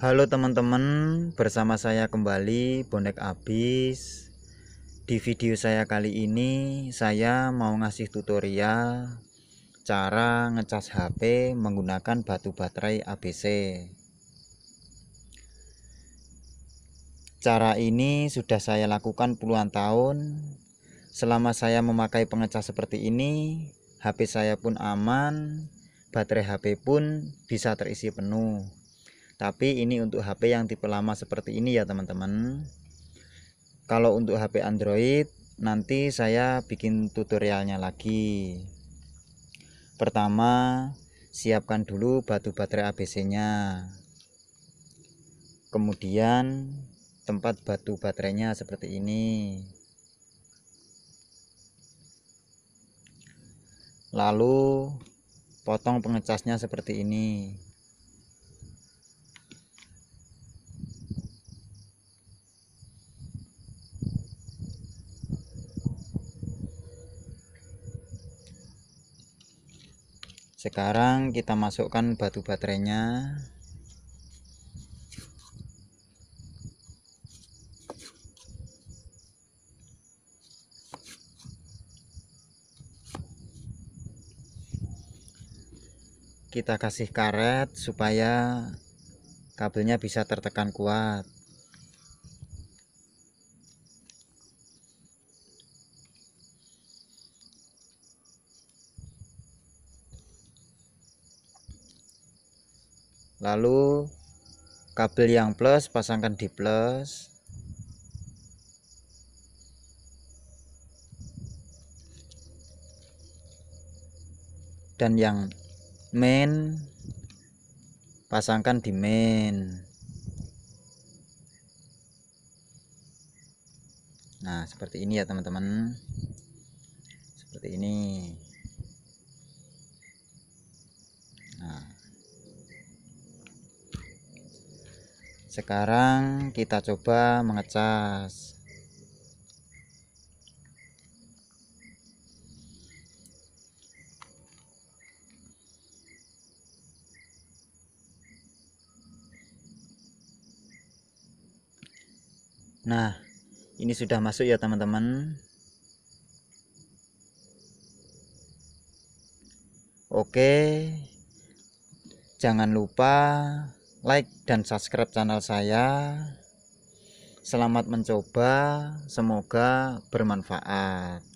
Halo teman-teman, bersama saya kembali Bonek Abis. Di video saya kali ini, saya mau ngasih tutorial cara ngecas HP menggunakan batu baterai ABC. Cara ini sudah saya lakukan puluhan tahun. Selama saya memakai pengecas seperti ini, HP saya pun aman, baterai HP pun bisa terisi penuh tapi ini untuk HP yang tipe lama seperti ini ya teman-teman kalau untuk HP Android nanti saya bikin tutorialnya lagi pertama siapkan dulu batu baterai ABC nya kemudian tempat batu baterainya seperti ini lalu potong pengecasnya seperti ini sekarang kita masukkan batu baterainya kita kasih karet supaya kabelnya bisa tertekan kuat lalu kabel yang plus pasangkan di plus dan yang main pasangkan di main nah seperti ini ya teman-teman seperti ini sekarang kita coba mengecas Nah, ini sudah masuk ya teman-teman. Oke. Jangan lupa like dan subscribe channel saya. Selamat mencoba, semoga bermanfaat.